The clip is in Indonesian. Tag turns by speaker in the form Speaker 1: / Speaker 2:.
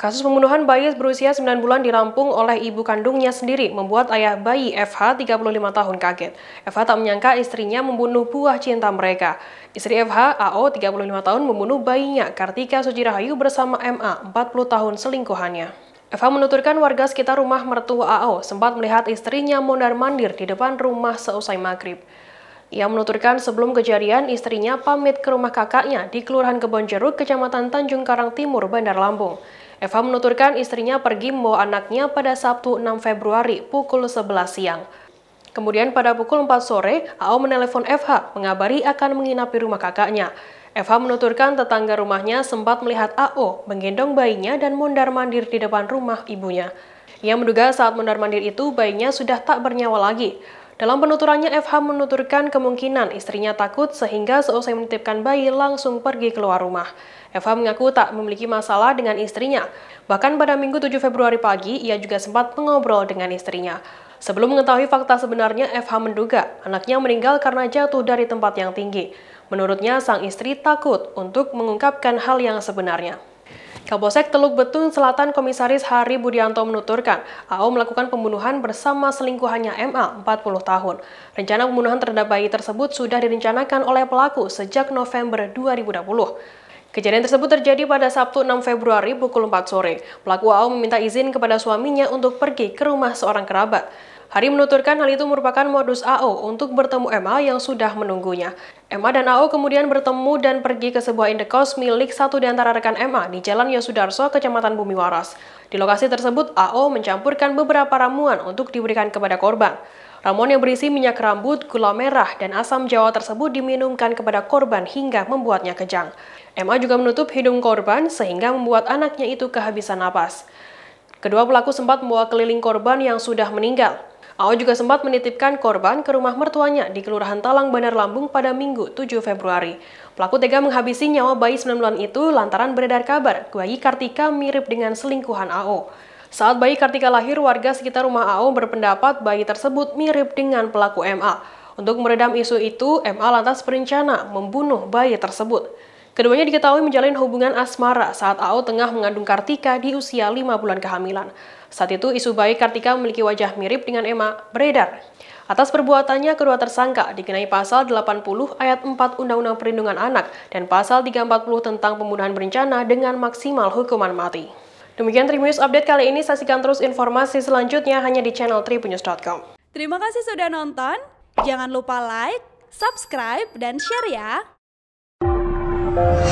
Speaker 1: Kasus pembunuhan bayi berusia 9 bulan dirampung oleh ibu kandungnya sendiri membuat ayah bayi FH 35 tahun kaget. FH tak menyangka istrinya membunuh buah cinta mereka. Istri FH, AO 35 tahun membunuh bayinya Kartika Sujirahayu bersama MA 40 tahun selingkuhannya. FH menuturkan warga sekitar rumah mertua AO sempat melihat istrinya mondar-mandir di depan rumah seusai maghrib. Ia menuturkan sebelum kejadian istrinya pamit ke rumah kakaknya di Kelurahan Kebonjeruk, Kecamatan Tanjung Karang Timur, Bandar Lampung. Eva menuturkan istrinya pergi membawa anaknya pada Sabtu 6 Februari pukul 11 siang. Kemudian pada pukul 4 sore, AO menelepon FH mengabari akan menginap di rumah kakaknya. Eva menuturkan tetangga rumahnya sempat melihat AO menggendong bayinya dan mondar-mandir di depan rumah ibunya. Ia menduga saat mondar-mandir itu bayinya sudah tak bernyawa lagi. Dalam penuturannya, FH menuturkan kemungkinan istrinya takut sehingga seusai menitipkan bayi langsung pergi keluar rumah. FH mengaku tak memiliki masalah dengan istrinya. Bahkan pada Minggu 7 Februari pagi, ia juga sempat mengobrol dengan istrinya. Sebelum mengetahui fakta sebenarnya, FH menduga anaknya meninggal karena jatuh dari tempat yang tinggi. Menurutnya, sang istri takut untuk mengungkapkan hal yang sebenarnya. Kapolsek Teluk Betung Selatan Komisaris Hari Budianto menuturkan, AO melakukan pembunuhan bersama selingkuhannya MA 40 tahun. Rencana pembunuhan terhadap bayi tersebut sudah direncanakan oleh pelaku sejak November 2020. Kejadian tersebut terjadi pada Sabtu 6 Februari pukul 4 sore. Pelaku AO meminta izin kepada suaminya untuk pergi ke rumah seorang kerabat. Hari menuturkan hal itu merupakan modus AO untuk bertemu Emma yang sudah menunggunya. Emma dan AO kemudian bertemu dan pergi ke sebuah indekos milik satu di antara rekan Emma di Jalan Yosudarso, Kecamatan Bumi Waras. Di lokasi tersebut, AO mencampurkan beberapa ramuan untuk diberikan kepada korban. Ramuan yang berisi minyak rambut, gula merah, dan asam jawa tersebut diminumkan kepada korban hingga membuatnya kejang. Emma juga menutup hidung korban sehingga membuat anaknya itu kehabisan napas. Kedua pelaku sempat membawa keliling korban yang sudah meninggal. Ao juga sempat menitipkan korban ke rumah mertuanya di Kelurahan Talang, Bandar Lambung pada Minggu 7 Februari. Pelaku tega menghabisi nyawa bayi 9 bulan itu lantaran beredar kabar bayi Kartika mirip dengan selingkuhan AO. Saat bayi Kartika lahir, warga sekitar rumah AO berpendapat bayi tersebut mirip dengan pelaku MA. Untuk meredam isu itu, MA lantas berencana membunuh bayi tersebut. Keduanya diketahui menjalin hubungan asmara saat AO tengah mengandung Kartika di usia lima bulan kehamilan. Saat itu isu bayi Kartika memiliki wajah mirip dengan Emma beredar. Atas perbuatannya, kedua tersangka dikenai pasal 80 ayat 4 Undang-Undang Perlindungan Anak dan pasal 340 tentang pembunuhan berencana dengan maksimal hukuman mati. Demikian Tribunnews Update kali ini, saksikan terus informasi selanjutnya hanya di channel tribunnews.com. Terima kasih sudah nonton, jangan lupa like, subscribe, dan share ya! Thank you.